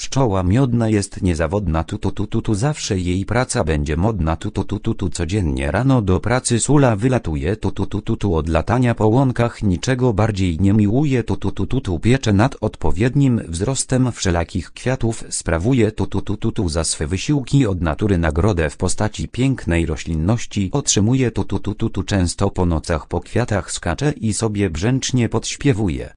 Pszczoła miodna jest niezawodna tu tu tu tu, tu. zawsze jej praca będzie modna tu tu tu tu, tu. codziennie rano do pracy sula wylatuje tu tu tu tu, tu. od latania po łąkach niczego bardziej nie miłuje tu tu tu tu, tu. piecze nad odpowiednim wzrostem wszelakich kwiatów sprawuje tu tu tu tu, tu. za swe wysiłki od natury nagrodę w postaci pięknej roślinności otrzymuje tu tu tu tu, tu. często po nocach po kwiatach skacze i sobie brzęcznie podśpiewuje.